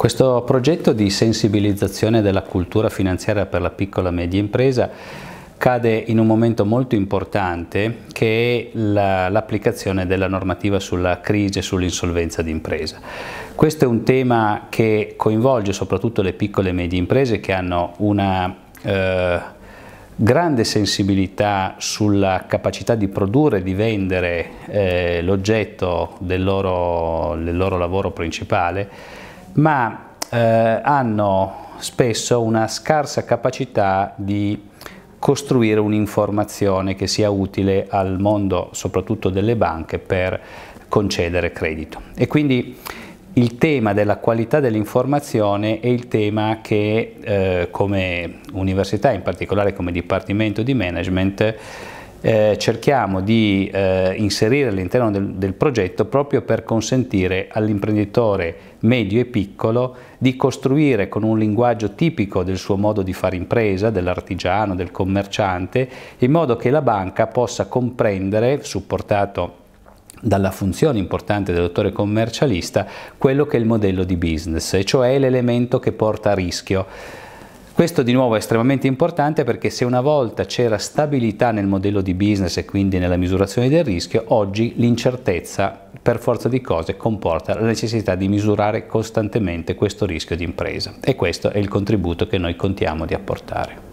Questo progetto di sensibilizzazione della cultura finanziaria per la piccola e media impresa cade in un momento molto importante che è l'applicazione la, della normativa sulla crisi e sull'insolvenza d'impresa. Questo è un tema che coinvolge soprattutto le piccole e medie imprese che hanno una eh, grande sensibilità sulla capacità di produrre e di vendere eh, l'oggetto del, del loro lavoro principale ma eh, hanno spesso una scarsa capacità di costruire un'informazione che sia utile al mondo soprattutto delle banche per concedere credito e quindi il tema della qualità dell'informazione è il tema che eh, come università, in particolare come Dipartimento di Management, eh, cerchiamo di eh, inserire all'interno del, del, progetto proprio per consentire all'imprenditore medio e piccolo di costruire con un linguaggio tipico del suo modo di fare impresa, dell'artigiano, del commerciante, in modo che la banca possa comprendere, supportato dalla funzione importante del dottore commercialista, quello che è il modello di business, cioè l'elemento che porta a rischio. Questo di nuovo è estremamente importante perché se una volta c'era stabilità nel modello di business e quindi nella misurazione del rischio, oggi l'incertezza per forza di cose comporta la necessità di misurare costantemente questo rischio di impresa e questo è il contributo che noi contiamo di apportare.